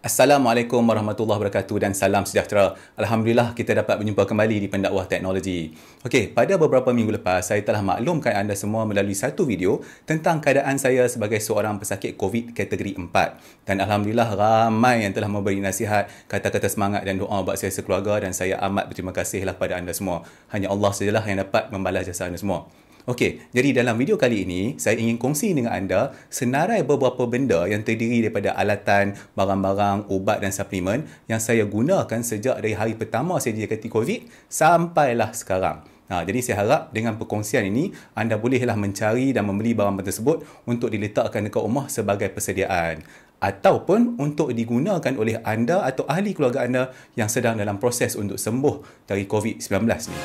Assalamualaikum warahmatullahi wabarakatuh dan salam sejahtera. Alhamdulillah kita dapat berjumpa kembali di Pendakwah Teknologi. Okey, pada beberapa minggu lepas saya telah maklumkan anda semua melalui satu video tentang keadaan saya sebagai seorang pesakit COVID kategori 4. Dan alhamdulillah ramai yang telah memberi nasihat, kata-kata semangat dan doa buat saya sekeluarga dan saya amat berterima kasihlah pada anda semua. Hanya Allah sajalah yang dapat membalas jasa anda semua. Okey, jadi dalam video kali ini, saya ingin kongsi dengan anda senarai beberapa benda yang terdiri daripada alatan, barang-barang, ubat dan suplemen yang saya gunakan sejak dari hari pertama saya dijangkiti COVID sampailah sekarang. Ha, jadi saya harap dengan perkongsian ini, anda bolehlah mencari dan membeli barang-barang tersebut untuk diletakkan dekat rumah sebagai persediaan ataupun untuk digunakan oleh anda atau ahli keluarga anda yang sedang dalam proses untuk sembuh dari COVID-19 ni.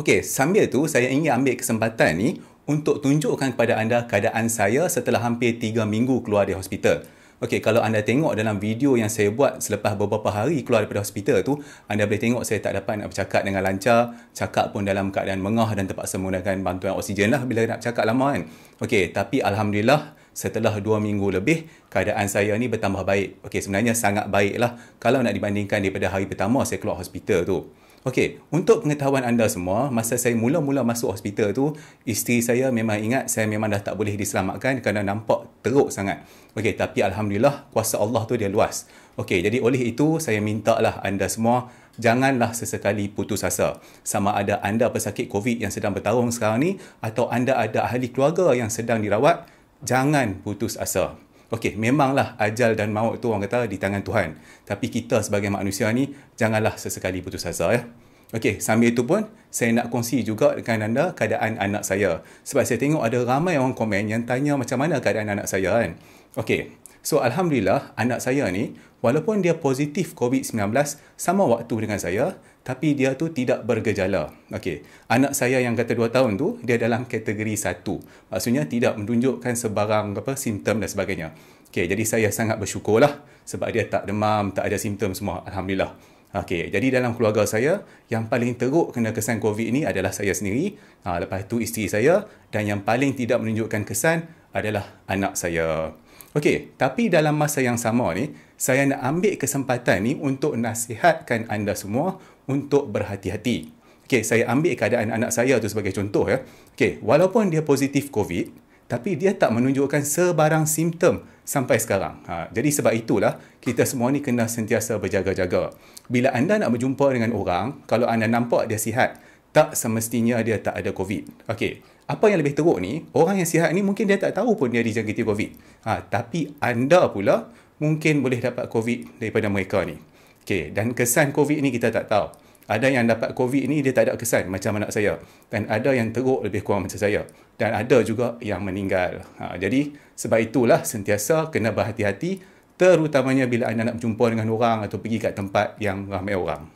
Okey, sambil tu saya ingin ambil kesempatan ni untuk tunjukkan kepada anda keadaan saya setelah hampir 3 minggu keluar dari hospital. Okey, kalau anda tengok dalam video yang saya buat selepas beberapa hari keluar daripada hospital tu, anda boleh tengok saya tak dapat nak bercakap dengan lancar, cakap pun dalam keadaan mengah dan terpaksa menggunakan bantuan oksigen lah bila nak bercakap lama kan. Okey, tapi Alhamdulillah setelah 2 minggu lebih, keadaan saya ni bertambah baik. Okey, sebenarnya sangat baik lah kalau nak dibandingkan daripada hari pertama saya keluar hospital tu. Okey, untuk pengetahuan anda semua, masa saya mula-mula masuk hospital tu, isteri saya memang ingat saya memang dah tak boleh diselamatkan kerana nampak teruk sangat. Okey, tapi alhamdulillah kuasa Allah tu dia luas. Okey, jadi oleh itu saya minta lah anda semua janganlah sesekali putus asa. Sama ada anda pesakit COVID yang sedang bertarung sekarang ni atau anda ada ahli keluarga yang sedang dirawat, jangan putus asa. Okey, memanglah ajal dan maut tu orang kata di tangan Tuhan. Tapi kita sebagai manusia ni janganlah sesekali putus asa ya. Okey, sambil itu pun saya nak kongsi juga dengan anda keadaan anak saya. Sebab saya tengok ada ramai orang komen yang tanya macam mana keadaan anak saya kan. Okey. So alhamdulillah anak saya ni walaupun dia positif COVID-19 sama waktu dengan saya, tapi dia tu tidak bergejala. Okey, anak saya yang kata 2 tahun tu dia dalam kategori 1. Maksudnya tidak menunjukkan sebarang apa simptom dan sebagainya. Okey, jadi saya sangat bersyukurlah sebab dia tak demam, tak ada simptom semua. Alhamdulillah. Okey, jadi dalam keluarga saya yang paling teruk kena kesan COVID ini adalah saya sendiri, ha, lepas itu isteri saya dan yang paling tidak menunjukkan kesan adalah anak saya. Okey, tapi dalam masa yang sama ni, saya nak ambil kesempatan ni untuk nasihatkan anda semua untuk berhati-hati. Okey, saya ambil keadaan anak saya tu sebagai contoh ya. Okey, walaupun dia positif COVID, tapi dia tak menunjukkan sebarang simptom sampai sekarang. Ha, jadi sebab itulah kita semua ni kena sentiasa berjaga-jaga. Bila anda nak berjumpa dengan orang, kalau anda nampak dia sihat, tak semestinya dia tak ada COVID. Okey, apa yang lebih teruk ni, orang yang sihat ni mungkin dia tak tahu pun dia dijangkiti COVID. Ha, tapi anda pula mungkin boleh dapat COVID daripada mereka ni. Okay, dan kesan COVID ni kita tak tahu. Ada yang dapat COVID ni dia tak ada kesan macam anak saya. Dan ada yang teruk lebih kurang macam saya. Dan ada juga yang meninggal. Ha, jadi sebab itulah sentiasa kena berhati-hati terutamanya bila anda nak berjumpa dengan orang atau pergi kat tempat yang ramai orang.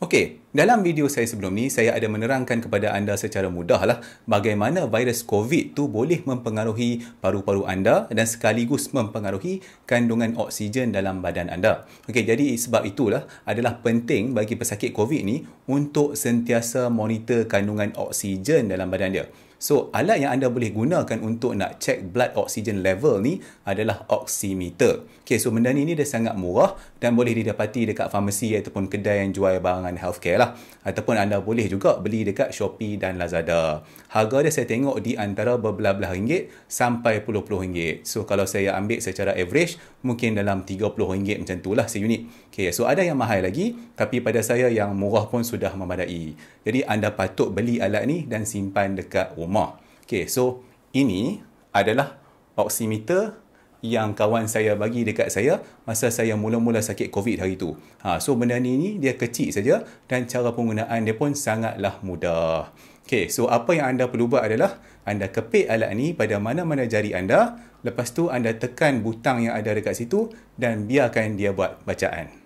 Okey, dalam video saya sebelum ni, saya ada menerangkan kepada anda secara mudahlah bagaimana virus COVID tu boleh mempengaruhi paru-paru anda dan sekaligus mempengaruhi kandungan oksigen dalam badan anda. Okey, jadi sebab itulah adalah penting bagi pesakit COVID ni untuk sentiasa monitor kandungan oksigen dalam badan dia. So, alat yang anda boleh gunakan untuk nak check blood oxygen level ni adalah oximeter. Okay, so benda ni ni dia sangat murah dan boleh didapati dekat farmasi ataupun kedai yang jual barangan healthcare lah. Ataupun anda boleh juga beli dekat Shopee dan Lazada. Harga dia saya tengok di antara berbelah-belah ringgit sampai puluh-puluh ringgit. So, kalau saya ambil secara average, mungkin dalam tiga puluh 30 macam tu lah seunit. Okay, so ada yang mahal lagi tapi pada saya yang murah pun sudah memadai. Jadi, anda patut beli alat ni dan simpan dekat rumah. Okay, so ini adalah oximeter yang kawan saya bagi dekat saya masa saya mula-mula sakit COVID hari itu. Ha, so benda ni, ni dia kecil saja dan cara penggunaan dia pun sangatlah mudah. Okay, so apa yang anda perlu buat adalah anda kepik alat ni pada mana-mana jari anda. Lepas tu anda tekan butang yang ada dekat situ dan biarkan dia buat bacaan.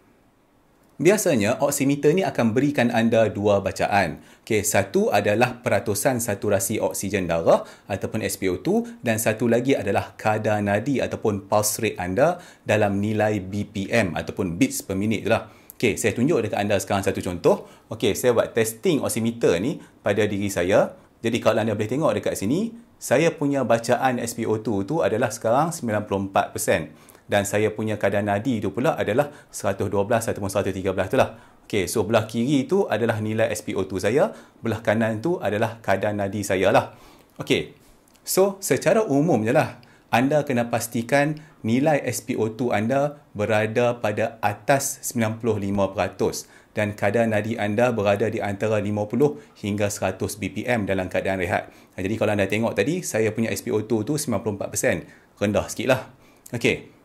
Biasanya oximeter ni akan berikan anda dua bacaan. Okay, satu adalah peratusan saturasi oksigen darah ataupun SpO2 dan satu lagi adalah kadar nadi ataupun pulse rate anda dalam nilai BPM ataupun beats per minit lah. Okay, saya tunjuk dekat anda sekarang satu contoh. Okay, saya buat testing oximeter ni pada diri saya. Jadi kalau anda boleh tengok dekat sini, saya punya bacaan SpO2 tu adalah sekarang 94% dan saya punya kadar nadi itu pula adalah 112 ataupun 113 itulah. Okey, so belah kiri itu adalah nilai SpO2 saya, belah kanan itu adalah kadar nadi saya lah. Okey, so secara umumnya lah, anda kena pastikan nilai SpO2 anda berada pada atas 95% dan kadar nadi anda berada di antara 50 hingga 100 BPM dalam keadaan rehat. Jadi kalau anda tengok tadi, saya punya SpO2 tu 94%, rendah sikit lah. Okey,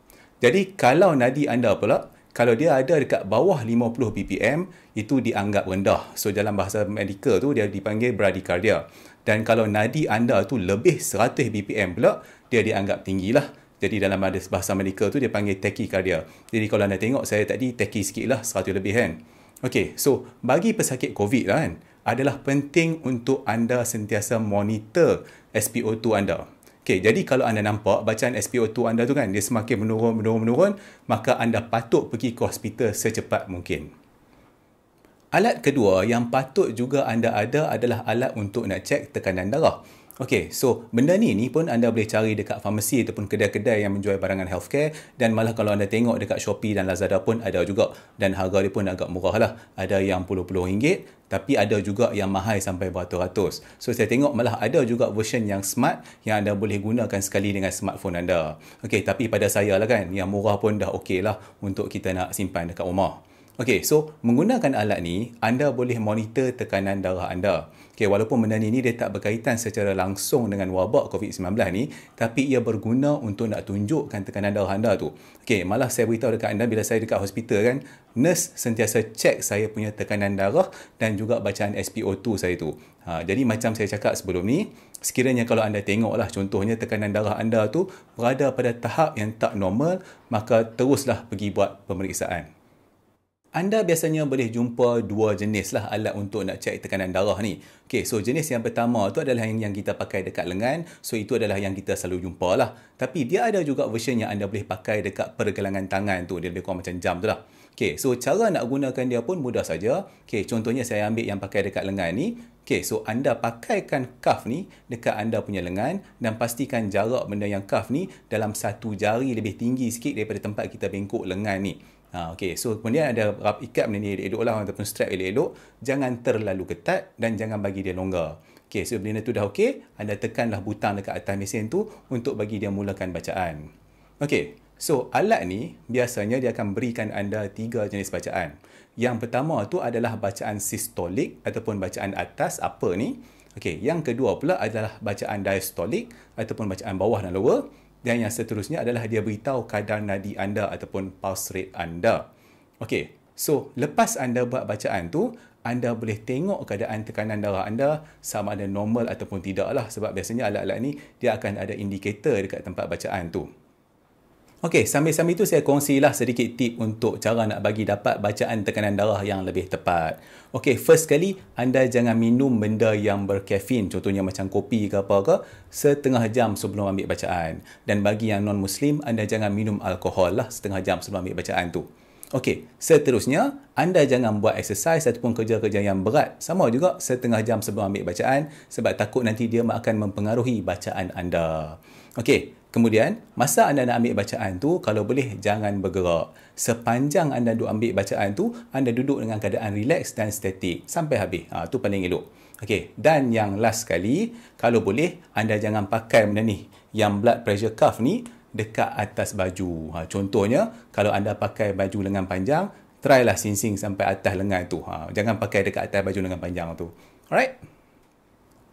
jadi kalau nadi anda pula kalau dia ada dekat bawah 50 ppm itu dianggap rendah. So dalam bahasa medical tu dia dipanggil bradycardia. Dan kalau nadi anda tu lebih 100 ppm pula dia dianggap tinggilah. Jadi dalam bahasa medical tu dia panggil tachycardia. Jadi kalau anda tengok saya tadi tachy sikit lah 100 lebih kan. Okey, so bagi pesakit COVID lah kan adalah penting untuk anda sentiasa monitor SpO2 anda. Okay, jadi kalau anda nampak bacaan SpO2 anda tu kan dia semakin menurun, menurun, menurun, maka anda patut pergi ke hospital secepat mungkin. Alat kedua yang patut juga anda ada adalah alat untuk nak cek tekanan darah. Okay, so benda ni ni pun anda boleh cari dekat farmasi ataupun kedai-kedai yang menjual barangan healthcare dan malah kalau anda tengok dekat Shopee dan Lazada pun ada juga dan harga dia pun agak murah lah. Ada yang puluh-puluh ringgit tapi ada juga yang mahal sampai beratus-ratus. So saya tengok malah ada juga version yang smart yang anda boleh gunakan sekali dengan smartphone anda. Okay, tapi pada saya lah kan yang murah pun dah okey lah untuk kita nak simpan dekat rumah. Okay, so menggunakan alat ni, anda boleh monitor tekanan darah anda. Okay, walaupun benda ni dia tak berkaitan secara langsung dengan wabak COVID-19 ni, tapi ia berguna untuk nak tunjukkan tekanan darah anda tu. Okay, malah saya beritahu dekat anda bila saya dekat hospital kan, nurse sentiasa cek saya punya tekanan darah dan juga bacaan SPO2 saya tu. Ha, jadi macam saya cakap sebelum ni, sekiranya kalau anda tengoklah contohnya tekanan darah anda tu berada pada tahap yang tak normal, maka teruslah pergi buat pemeriksaan. Anda biasanya boleh jumpa dua jenis lah alat untuk nak cek tekanan darah ni. Okay, so jenis yang pertama tu adalah yang, yang kita pakai dekat lengan. So, itu adalah yang kita selalu jumpa lah. Tapi dia ada juga version yang anda boleh pakai dekat pergelangan tangan tu. Dia lebih kurang macam jam tu lah. Okay, so cara nak gunakan dia pun mudah saja. Okay, contohnya saya ambil yang pakai dekat lengan ni. Okay, so anda pakaikan kaf ni dekat anda punya lengan dan pastikan jarak benda yang cuff ni dalam satu jari lebih tinggi sikit daripada tempat kita bengkok lengan ni. Ha, okay. So kemudian ada rap ikat benda ni elok-elok lah ataupun strap elok-elok. Jangan terlalu ketat dan jangan bagi dia longgar. Okay, so benda tu dah okey, anda tekanlah butang dekat atas mesin tu untuk bagi dia mulakan bacaan. Okay, so alat ni biasanya dia akan berikan anda tiga jenis bacaan. Yang pertama tu adalah bacaan sistolik ataupun bacaan atas apa ni. Okay, yang kedua pula adalah bacaan diastolik ataupun bacaan bawah dan lower. Dan yang seterusnya adalah dia beritahu kadar nadi anda ataupun pulse rate anda. Okey, so lepas anda buat bacaan tu, anda boleh tengok keadaan tekanan darah anda sama ada normal ataupun tidak lah. Sebab biasanya alat-alat ni dia akan ada indikator dekat tempat bacaan tu. Okey, sambil-sambil itu saya kongsilah sedikit tip untuk cara nak bagi dapat bacaan tekanan darah yang lebih tepat. Okey, first sekali, anda jangan minum benda yang berkafein, contohnya macam kopi ke apa ke, setengah jam sebelum ambil bacaan. Dan bagi yang non-Muslim, anda jangan minum alkohol lah setengah jam sebelum ambil bacaan tu. Okey, seterusnya, anda jangan buat exercise ataupun kerja-kerja yang berat sama juga setengah jam sebelum ambil bacaan sebab takut nanti dia akan mempengaruhi bacaan anda. Okey, Kemudian, masa anda nak ambil bacaan tu, kalau boleh jangan bergerak. Sepanjang anda duduk ambil bacaan tu, anda duduk dengan keadaan relax dan statik sampai habis. Ha, tu paling elok. Okey, dan yang last sekali, kalau boleh anda jangan pakai benda ni yang blood pressure cuff ni dekat atas baju. Ha, contohnya, kalau anda pakai baju lengan panjang, try lah sinsing sampai atas lengan tu. Ha, jangan pakai dekat atas baju lengan panjang tu. Alright?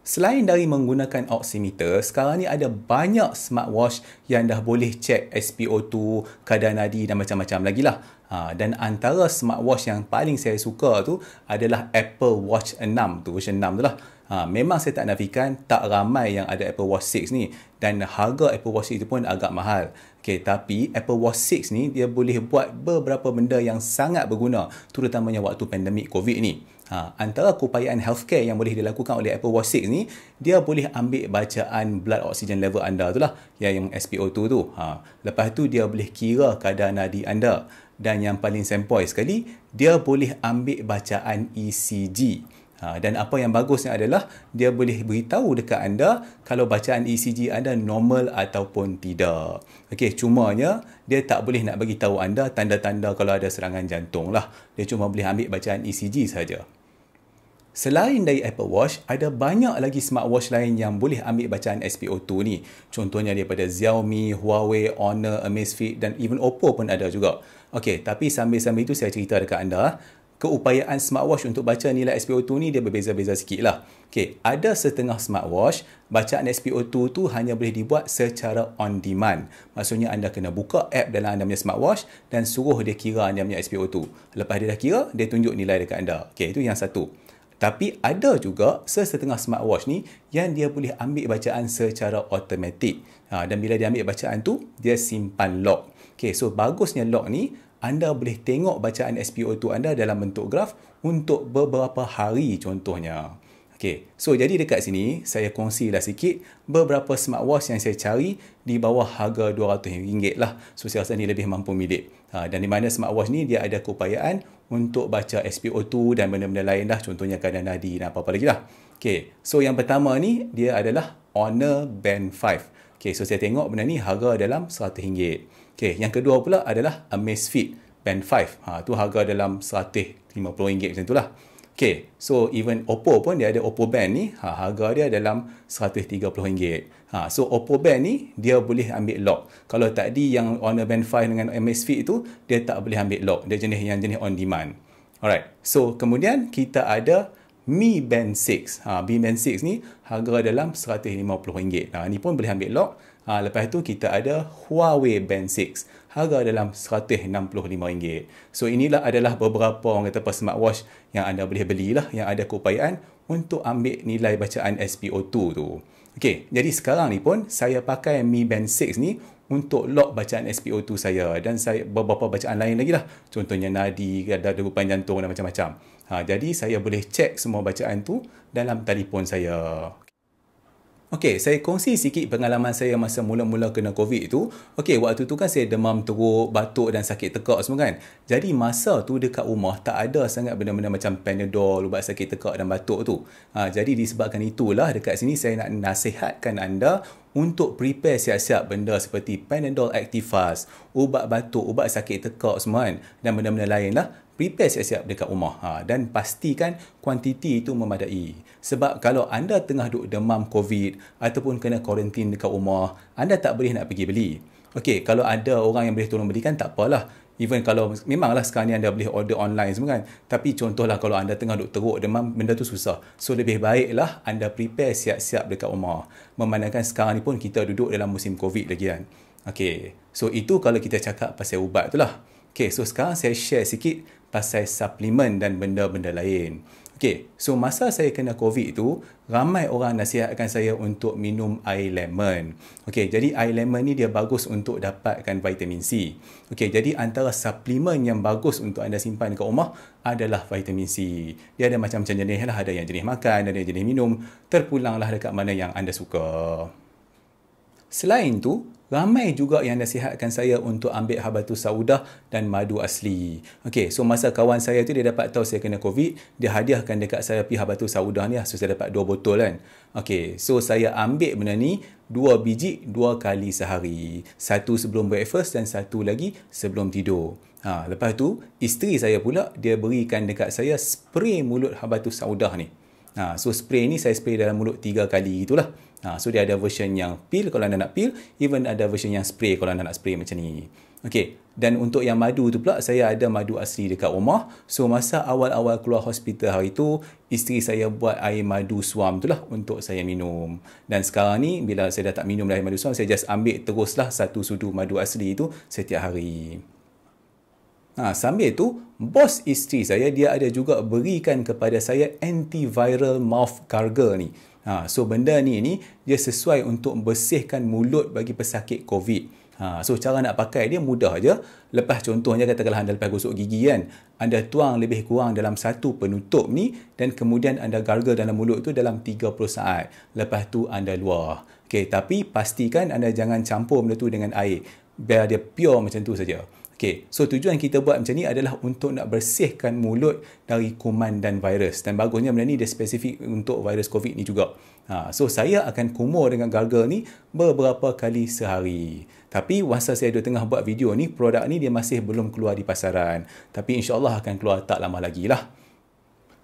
Selain dari menggunakan oximeter, sekarang ni ada banyak smartwatch yang dah boleh cek SpO2, kadar nadi dan macam-macam lagi lah. Ha, dan antara smartwatch yang paling saya suka tu adalah Apple Watch 6 tu, version 6 tu lah. Ha, memang saya tak nafikan tak ramai yang ada Apple Watch 6 ni dan harga Apple Watch 6 tu pun agak mahal. Okay, tapi Apple Watch 6 ni dia boleh buat beberapa benda yang sangat berguna terutamanya waktu pandemik COVID ni. Ha, antara keupayaan healthcare yang boleh dilakukan oleh Apple Watch 6 ni, dia boleh ambil bacaan blood oxygen level anda tu lah, yang, yang SPO2 tu. Ha, lepas tu dia boleh kira kadar nadi anda. Dan yang paling sempoi sekali, dia boleh ambil bacaan ECG. Ha, dan apa yang bagusnya adalah dia boleh beritahu dekat anda kalau bacaan ECG anda normal ataupun tidak. Okey, cumanya dia tak boleh nak bagi tahu anda tanda-tanda kalau ada serangan jantung lah. Dia cuma boleh ambil bacaan ECG saja. Selain dari Apple Watch, ada banyak lagi smartwatch lain yang boleh ambil bacaan SpO2 ni. Contohnya daripada Xiaomi, Huawei, Honor, Amazfit dan even Oppo pun ada juga. Okey, tapi sambil-sambil itu saya cerita dekat anda, keupayaan smartwatch untuk baca nilai SpO2 ni dia berbeza-beza sikit lah. Okey, ada setengah smartwatch, bacaan SpO2 tu hanya boleh dibuat secara on demand. Maksudnya anda kena buka app dalam anda punya smartwatch dan suruh dia kira anda punya SpO2. Lepas dia dah kira, dia tunjuk nilai dekat anda. Okey, itu yang satu. Tapi ada juga sesetengah smartwatch ni yang dia boleh ambil bacaan secara automatik. Ha, dan bila dia ambil bacaan tu, dia simpan log. Okay, so bagusnya log ni, anda boleh tengok bacaan SPO2 anda dalam bentuk graf untuk beberapa hari contohnya. Okay, so jadi dekat sini, saya kongsilah sikit beberapa smartwatch yang saya cari di bawah harga RM200 lah. So, saya rasa ni lebih mampu milik. Ha, dan di mana smartwatch ni, dia ada keupayaan untuk baca SPO2 dan benda-benda lain lah contohnya keadaan nadi dan apa-apa lagi lah okay. so yang pertama ni dia adalah Honor Band 5 okay, so saya tengok benda ni harga dalam RM100 okay. yang kedua pula adalah Amazfit Band 5 ha, tu harga dalam RM150 macam tu lah Okay, so even Oppo pun dia ada Oppo Band ni, ha, harga dia dalam RM130. Ha, so Oppo Band ni dia boleh ambil lock. Kalau tadi yang Honor Band 5 dengan MSV itu dia tak boleh ambil lock. Dia jenis yang jenis on demand. Alright, so kemudian kita ada Mi Band 6. Ha, Mi Band 6 ni harga dalam RM150. Ha, ni pun boleh ambil lock. Ha, lepas tu kita ada Huawei Band 6 harga dalam RM165. So inilah adalah beberapa orang kata smart watch yang anda boleh belilah yang ada keupayaan untuk ambil nilai bacaan SPO2 tu. Okey, jadi sekarang ni pun saya pakai Mi Band 6 ni untuk lock bacaan SPO2 saya dan saya beberapa bacaan lain lagi lah. Contohnya nadi, ada degupan jantung dan macam-macam. Ha, jadi saya boleh cek semua bacaan tu dalam telefon saya. Okey, saya kongsi sikit pengalaman saya masa mula-mula kena COVID tu. Okey, waktu tu kan saya demam teruk, batuk dan sakit tekak semua kan. Jadi masa tu dekat rumah tak ada sangat benda-benda macam Panadol, ubat sakit tekak dan batuk tu. Ha, jadi disebabkan itulah dekat sini saya nak nasihatkan anda untuk prepare siap-siap benda seperti Panadol Active Fast, ubat batuk, ubat sakit tekak semua kan dan benda-benda lain lah prepare siap-siap dekat rumah ha, dan pastikan kuantiti itu memadai. Sebab kalau anda tengah duduk demam COVID ataupun kena kuarantin dekat rumah, anda tak boleh nak pergi beli. Okey, kalau ada orang yang boleh tolong belikan, tak apalah. Even kalau memanglah sekarang ni anda boleh order online semua kan. Tapi contohlah kalau anda tengah duduk teruk demam, benda tu susah. So lebih baiklah anda prepare siap-siap dekat rumah. Memandangkan sekarang ni pun kita duduk dalam musim COVID lagi kan. Okey, so itu kalau kita cakap pasal ubat tu lah. Okay, so sekarang saya share sikit pasal suplemen dan benda-benda lain. Okay, so masa saya kena COVID tu, ramai orang nasihatkan saya untuk minum air lemon. Okay, jadi air lemon ni dia bagus untuk dapatkan vitamin C. Okay, jadi antara suplemen yang bagus untuk anda simpan dekat rumah adalah vitamin C. Dia ada macam-macam jenis lah, ada yang jenis makan, ada yang jenis minum. Terpulanglah dekat mana yang anda suka. Selain tu, ramai juga yang nasihatkan saya untuk ambil habatus saudah dan madu asli. Okey, so masa kawan saya tu dia dapat tahu saya kena COVID, dia hadiahkan dekat saya pi habatus saudah ni lah. So, saya dapat dua botol kan. Okey, so saya ambil benda ni dua biji dua kali sehari. Satu sebelum breakfast dan satu lagi sebelum tidur. Ha, lepas tu, isteri saya pula dia berikan dekat saya spray mulut habatus saudah ni. Ha, so spray ni saya spray dalam mulut tiga kali gitulah. Ha, so dia ada version yang peel kalau anda nak peel, even ada version yang spray kalau anda nak spray macam ni. Okey, dan untuk yang madu tu pula saya ada madu asli dekat rumah. So masa awal-awal keluar hospital hari tu, isteri saya buat air madu suam tu lah untuk saya minum. Dan sekarang ni bila saya dah tak minum air madu suam, saya just ambil teruslah satu sudu madu asli tu setiap hari. Ha, sambil tu, bos isteri saya dia ada juga berikan kepada saya antiviral mouth gargle ni. Ha, so benda ni ni dia sesuai untuk bersihkan mulut bagi pesakit COVID. Ha, so cara nak pakai dia mudah aja. Lepas contohnya katakanlah anda lepas gosok gigi kan, anda tuang lebih kurang dalam satu penutup ni dan kemudian anda gargle dalam mulut tu dalam 30 saat. Lepas tu anda luar. Okey, tapi pastikan anda jangan campur benda tu dengan air. Biar dia pure macam tu saja. Okay, so tujuan kita buat macam ni adalah untuk nak bersihkan mulut dari kuman dan virus. Dan bagusnya benda ni dia spesifik untuk virus COVID ni juga. Ha, so, saya akan kumur dengan gargle ni beberapa kali sehari. Tapi, masa saya duduk tengah buat video ni, produk ni dia masih belum keluar di pasaran. Tapi, insyaAllah akan keluar tak lama lagi lah.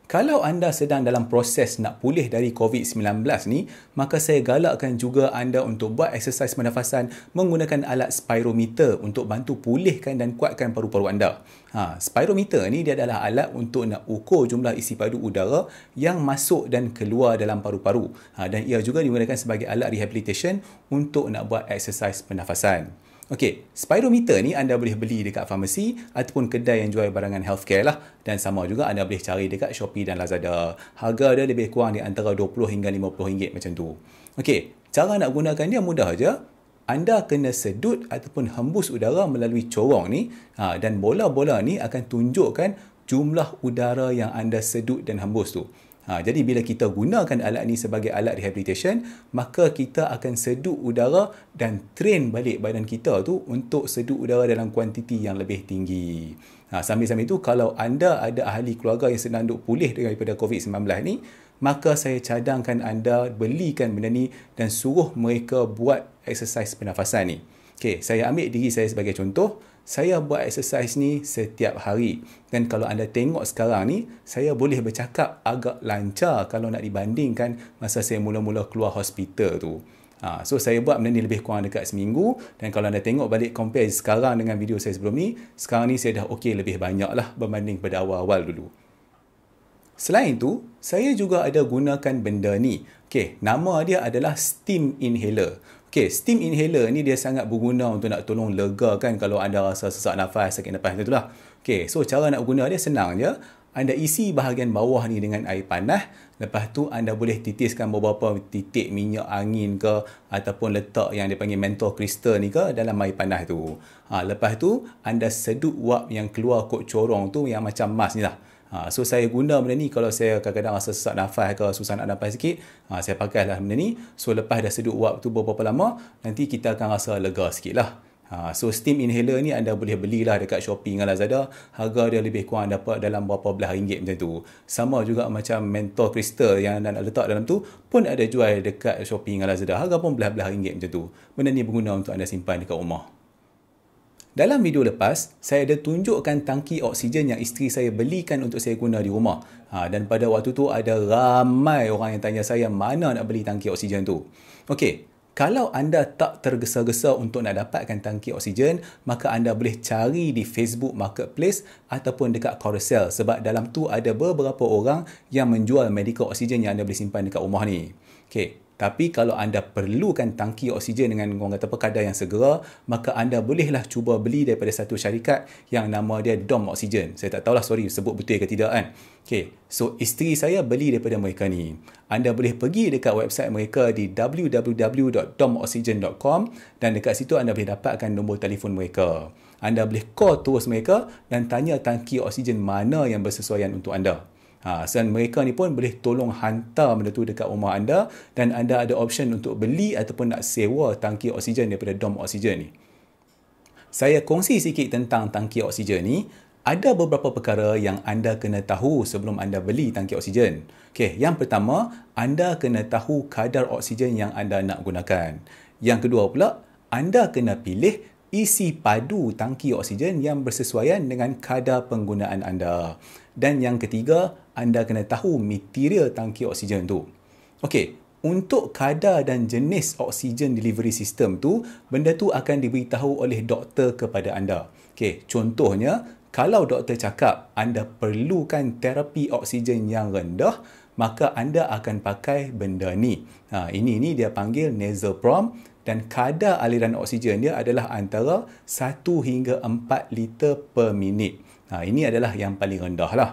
Kalau anda sedang dalam proses nak pulih dari COVID-19 ni, maka saya galakkan juga anda untuk buat eksersis pernafasan menggunakan alat spirometer untuk bantu pulihkan dan kuatkan paru-paru anda. Ha, spirometer ni dia adalah alat untuk nak ukur jumlah isi padu udara yang masuk dan keluar dalam paru-paru. Ha, dan ia juga digunakan sebagai alat rehabilitation untuk nak buat eksersis pernafasan. Okey, spirometer ni anda boleh beli dekat farmasi ataupun kedai yang jual barangan healthcare lah dan sama juga anda boleh cari dekat Shopee dan Lazada. Harga dia lebih kurang di antara 20 hingga 50 ringgit macam tu. Okey, cara nak gunakan dia mudah aja. Anda kena sedut ataupun hembus udara melalui corong ni ha, dan bola-bola ni akan tunjukkan jumlah udara yang anda sedut dan hembus tu. Ha, jadi bila kita gunakan alat ni sebagai alat rehabilitation, maka kita akan seduk udara dan train balik badan kita tu untuk seduk udara dalam kuantiti yang lebih tinggi. Ha, sambil-sambil itu, kalau anda ada ahli keluarga yang sedang duk pulih daripada COVID-19 ni, maka saya cadangkan anda belikan benda ni dan suruh mereka buat exercise pernafasan ni. Okay, saya ambil diri saya sebagai contoh saya buat exercise ni setiap hari. Dan kalau anda tengok sekarang ni, saya boleh bercakap agak lancar kalau nak dibandingkan masa saya mula-mula keluar hospital tu. Ha, so saya buat benda ni lebih kurang dekat seminggu dan kalau anda tengok balik compare sekarang dengan video saya sebelum ni, sekarang ni saya dah okey lebih banyak lah berbanding pada awal-awal dulu. Selain itu, saya juga ada gunakan benda ni. Okey, nama dia adalah steam inhaler. Okey, steam inhaler ni dia sangat berguna untuk nak tolong lega kan kalau anda rasa sesak nafas, sakit nafas macam itulah. Okey, so cara nak guna dia senang je. Anda isi bahagian bawah ni dengan air panas. Lepas tu anda boleh titiskan beberapa titik minyak angin ke ataupun letak yang dipanggil mentor kristal ni ke dalam air panas tu. Ha, lepas tu anda sedut wap yang keluar kot corong tu yang macam mas ni lah. Ha, so saya guna benda ni kalau saya kadang-kadang rasa sesak nafas ke susah nak nafas sikit, ha, saya pakailah benda ni. So lepas dah seduk uap tu beberapa lama, nanti kita akan rasa lega sikit lah. Ha, so steam inhaler ni anda boleh belilah dekat shopping dengan Lazada. Harga dia lebih kurang dapat dalam berapa belah ringgit macam tu. Sama juga macam mentor crystal yang anda nak letak dalam tu pun ada jual dekat shopping dengan Lazada. Harga pun belah-belah ringgit macam tu. Benda ni berguna untuk anda simpan dekat rumah. Dalam video lepas, saya ada tunjukkan tangki oksigen yang isteri saya belikan untuk saya guna di rumah. Ha, dan pada waktu tu ada ramai orang yang tanya saya mana nak beli tangki oksigen tu. Okey, kalau anda tak tergesa-gesa untuk nak dapatkan tangki oksigen, maka anda boleh cari di Facebook Marketplace ataupun dekat Carousel sebab dalam tu ada beberapa orang yang menjual medical oksigen yang anda boleh simpan dekat rumah ni. Okey, tapi kalau anda perlukan tangki oksigen dengan orang kata apa, kadar yang segera, maka anda bolehlah cuba beli daripada satu syarikat yang nama dia Dom Oksigen. Saya tak tahulah, sorry, sebut betul ke tidak kan. Okay, so isteri saya beli daripada mereka ni. Anda boleh pergi dekat website mereka di www.domoxygen.com dan dekat situ anda boleh dapatkan nombor telefon mereka. Anda boleh call terus mereka dan tanya tangki oksigen mana yang bersesuaian untuk anda. Ha, dan mereka ni pun boleh tolong hantar benda tu dekat rumah anda dan anda ada option untuk beli ataupun nak sewa tangki oksigen daripada dom oksigen ni. Saya kongsi sikit tentang tangki oksigen ni. Ada beberapa perkara yang anda kena tahu sebelum anda beli tangki oksigen. Okay, yang pertama, anda kena tahu kadar oksigen yang anda nak gunakan. Yang kedua pula, anda kena pilih isi padu tangki oksigen yang bersesuaian dengan kadar penggunaan anda. Dan yang ketiga, anda kena tahu material tangki oksigen tu. Okey, untuk kadar dan jenis oksigen delivery system tu, benda tu akan diberitahu oleh doktor kepada anda. Okey, contohnya, kalau doktor cakap anda perlukan terapi oksigen yang rendah, maka anda akan pakai benda ni. Ha, ini ni dia panggil nasal prom dan kadar aliran oksigen dia adalah antara 1 hingga 4 liter per minit. Ha, ini adalah yang paling rendah lah.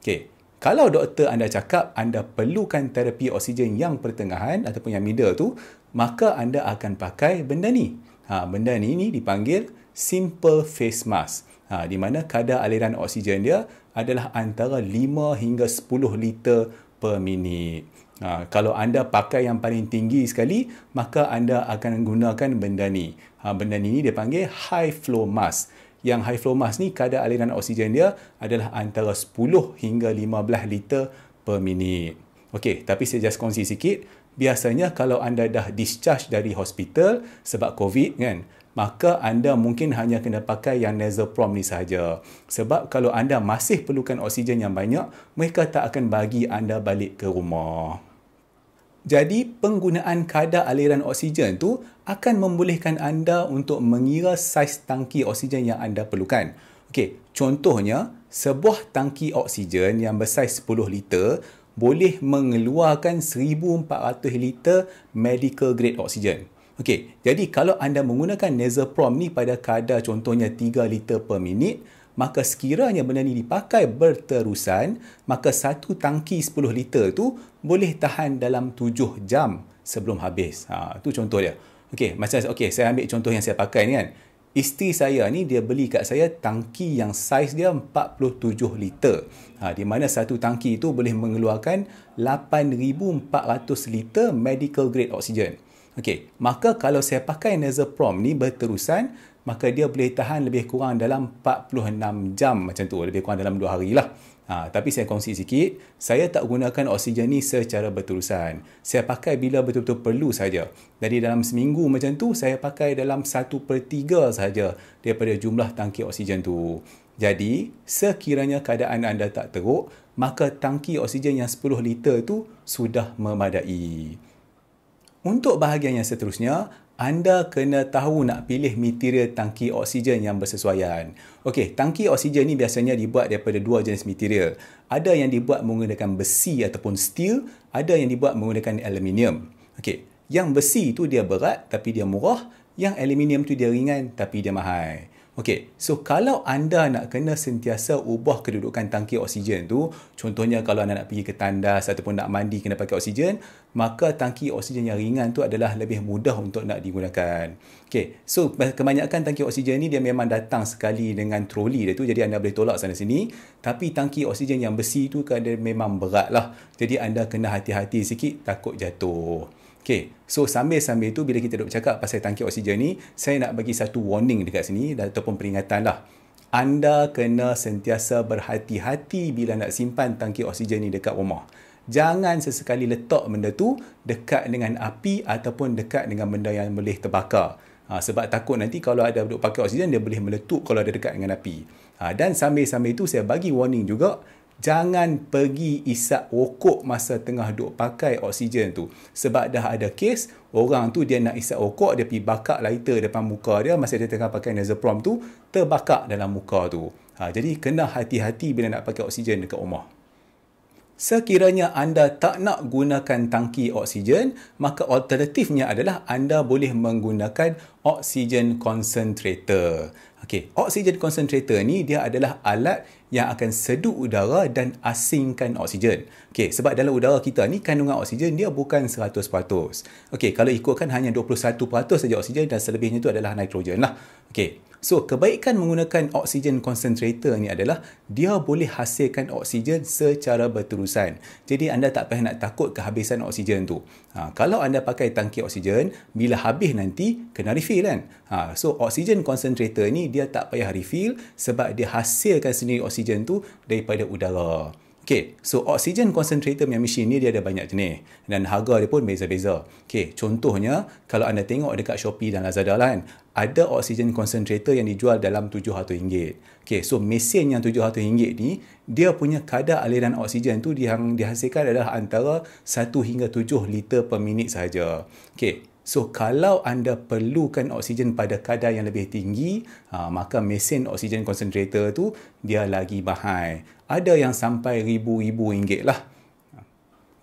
Okay. Kalau doktor anda cakap anda perlukan terapi oksigen yang pertengahan ataupun yang middle tu, maka anda akan pakai benda ni. Ha, benda ni, ni dipanggil simple face mask. Ha, di mana kadar aliran oksigen dia adalah antara 5 hingga 10 liter per minit. Ha, kalau anda pakai yang paling tinggi sekali, maka anda akan gunakan benda ni. Ha, benda ni dipanggil high flow mask yang high flow mask ni kadar aliran oksigen dia adalah antara 10 hingga 15 liter per minit. Okey, tapi saya just kongsi sikit. Biasanya kalau anda dah discharge dari hospital sebab COVID kan, maka anda mungkin hanya kena pakai yang nasal prom ni sahaja. Sebab kalau anda masih perlukan oksigen yang banyak, mereka tak akan bagi anda balik ke rumah. Jadi penggunaan kadar aliran oksigen tu akan membolehkan anda untuk mengira saiz tangki oksigen yang anda perlukan. Okey, contohnya sebuah tangki oksigen yang bersaiz 10 liter boleh mengeluarkan 1400 liter medical grade oksigen. Okey, jadi kalau anda menggunakan nasal prom ni pada kadar contohnya 3 liter per minit, maka sekiranya benda ni dipakai berterusan, maka satu tangki 10 liter tu boleh tahan dalam 7 jam sebelum habis. Ha, tu contoh dia. Okey, macam okey, saya ambil contoh yang saya pakai ni kan. Isteri saya ni dia beli kat saya tangki yang saiz dia 47 liter. Ha, di mana satu tangki itu boleh mengeluarkan 8400 liter medical grade oksigen. Okey, maka kalau saya pakai nasal ni berterusan, maka dia boleh tahan lebih kurang dalam 46 jam macam tu lebih kurang dalam 2 hari lah ha, tapi saya kongsi sikit saya tak gunakan oksigen ni secara berterusan saya pakai bila betul-betul perlu saja jadi dalam seminggu macam tu saya pakai dalam 1 per 3 sahaja daripada jumlah tangki oksigen tu jadi sekiranya keadaan anda tak teruk maka tangki oksigen yang 10 liter tu sudah memadai untuk bahagian yang seterusnya, anda kena tahu nak pilih material tangki oksigen yang bersesuaian. Okey, tangki oksigen ni biasanya dibuat daripada dua jenis material. Ada yang dibuat menggunakan besi ataupun steel, ada yang dibuat menggunakan aluminium. Okey, yang besi tu dia berat tapi dia murah, yang aluminium tu dia ringan tapi dia mahal. Okey, so kalau anda nak kena sentiasa ubah kedudukan tangki oksigen tu, contohnya kalau anda nak pergi ke tandas ataupun nak mandi kena pakai oksigen, maka tangki oksigen yang ringan tu adalah lebih mudah untuk nak digunakan. Okey, so kebanyakan tangki oksigen ni dia memang datang sekali dengan troli dia tu, jadi anda boleh tolak sana sini. Tapi tangki oksigen yang besi tu kan dia memang berat lah. Jadi anda kena hati-hati sikit, takut jatuh. Okay, so sambil-sambil tu bila kita duduk cakap pasal tangki oksigen ni, saya nak bagi satu warning dekat sini ataupun peringatan lah. Anda kena sentiasa berhati-hati bila nak simpan tangki oksigen ni dekat rumah. Jangan sesekali letak benda tu dekat dengan api ataupun dekat dengan benda yang boleh terbakar. Ha, sebab takut nanti kalau ada duduk pakai oksigen, dia boleh meletup kalau ada dekat dengan api. Ha, dan sambil-sambil itu, saya bagi warning juga jangan pergi isap rokok masa tengah duk pakai oksigen tu. Sebab dah ada kes, orang tu dia nak isap rokok, dia pergi bakar lighter depan muka dia masa dia tengah pakai nasal prom tu, terbakar dalam muka tu. Ha, jadi kena hati-hati bila nak pakai oksigen dekat rumah. Sekiranya anda tak nak gunakan tangki oksigen, maka alternatifnya adalah anda boleh menggunakan oksigen concentrator. Okey, oksigen concentrator ni dia adalah alat yang akan seduh udara dan asingkan oksigen. Okey, sebab dalam udara kita ni kandungan oksigen dia bukan 100%. Okey, kalau ikutkan hanya 21% saja oksigen dan selebihnya itu adalah nitrogen lah. Okey, So, kebaikan menggunakan oksigen concentrator ni adalah dia boleh hasilkan oksigen secara berterusan. Jadi, anda tak payah nak takut kehabisan oksigen tu. Ha, kalau anda pakai tangki oksigen, bila habis nanti, kena refill kan? Ha, so, oksigen concentrator ni dia tak payah refill sebab dia hasilkan sendiri oksigen tu daripada udara. Okay, so oxygen concentrator punya mesin ni dia ada banyak jenis dan harga dia pun beza-beza. Okay, contohnya kalau anda tengok dekat Shopee dan Lazada lah kan, ada oxygen concentrator yang dijual dalam RM700. Okay, so mesin yang RM700 ni, dia punya kadar aliran oksigen tu yang dihasilkan adalah antara 1 hingga 7 liter per minit sahaja. Okay, So kalau anda perlukan oksigen pada kadar yang lebih tinggi, ha, maka mesin oksigen concentrator tu dia lagi mahal. Ada yang sampai ribu-ribu ringgit lah.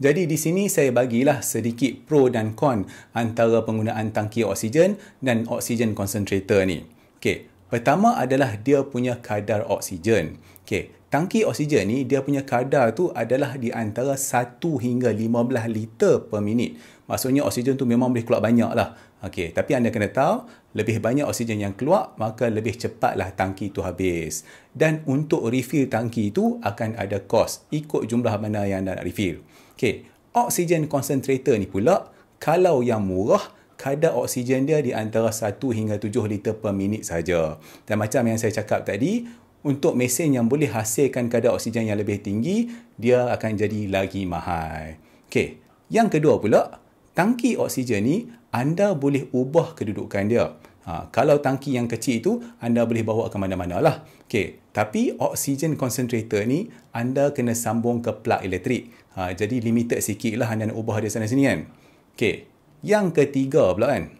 Jadi di sini saya bagilah sedikit pro dan con antara penggunaan tangki oksigen dan oksigen concentrator ni. Okay. Pertama adalah dia punya kadar oksigen. Okay. Tangki oksigen ni dia punya kadar tu adalah di antara 1 hingga 15 liter per minit. Maksudnya oksigen tu memang boleh keluar banyak lah. Okay, tapi anda kena tahu, lebih banyak oksigen yang keluar, maka lebih cepatlah tangki itu habis. Dan untuk refill tangki itu akan ada kos ikut jumlah mana yang anda nak refill. Okay, oksigen concentrator ni pula, kalau yang murah, kadar oksigen dia di antara 1 hingga 7 liter per minit saja. Dan macam yang saya cakap tadi, untuk mesin yang boleh hasilkan kadar oksigen yang lebih tinggi, dia akan jadi lagi mahal. Okay, yang kedua pula, tangki oksigen ni anda boleh ubah kedudukan dia. Ha, kalau tangki yang kecil itu, anda boleh bawa ke mana-mana lah. Okay. Tapi oksigen concentrator ni, anda kena sambung ke plug elektrik. Ha, jadi limited sikit lah anda nak ubah dia sana sini kan. Okay. Yang ketiga pula kan,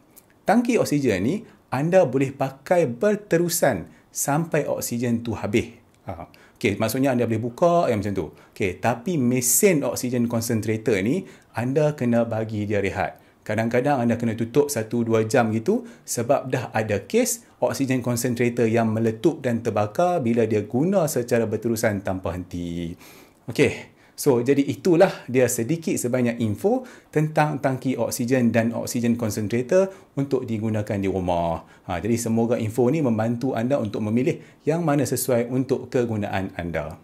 tangki oksigen ni, anda boleh pakai berterusan sampai oksigen tu habis. Ha. Okey, maksudnya anda boleh buka yang macam tu. Okay, tapi mesin oksigen concentrator ni anda kena bagi dia rehat. Kadang-kadang anda kena tutup 1-2 jam gitu sebab dah ada kes oksigen concentrator yang meletup dan terbakar bila dia guna secara berterusan tanpa henti. Okay. So jadi itulah dia sedikit sebanyak info tentang tangki oksigen dan oksigen concentrator untuk digunakan di rumah. Ha, jadi semoga info ni membantu anda untuk memilih yang mana sesuai untuk kegunaan anda.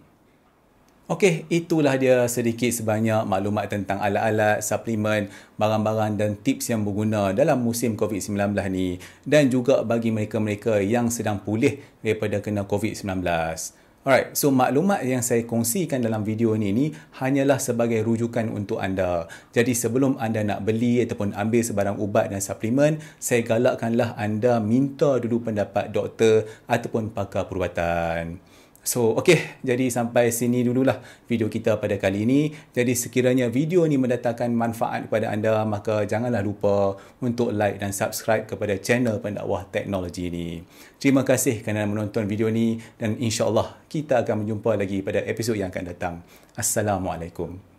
Okey, itulah dia sedikit sebanyak maklumat tentang alat-alat, suplemen, barang-barang dan tips yang berguna dalam musim COVID-19 ni dan juga bagi mereka-mereka yang sedang pulih daripada kena COVID-19. Alright, so maklumat yang saya kongsikan dalam video ini ini hanyalah sebagai rujukan untuk anda. Jadi sebelum anda nak beli ataupun ambil sebarang ubat dan suplemen, saya galakkanlah anda minta dulu pendapat doktor ataupun pakar perubatan. So, okey, jadi sampai sini dululah video kita pada kali ini. Jadi sekiranya video ini mendatangkan manfaat kepada anda, maka janganlah lupa untuk like dan subscribe kepada channel pendakwah teknologi ini. Terima kasih kerana menonton video ini dan insya-Allah kita akan berjumpa lagi pada episod yang akan datang. Assalamualaikum.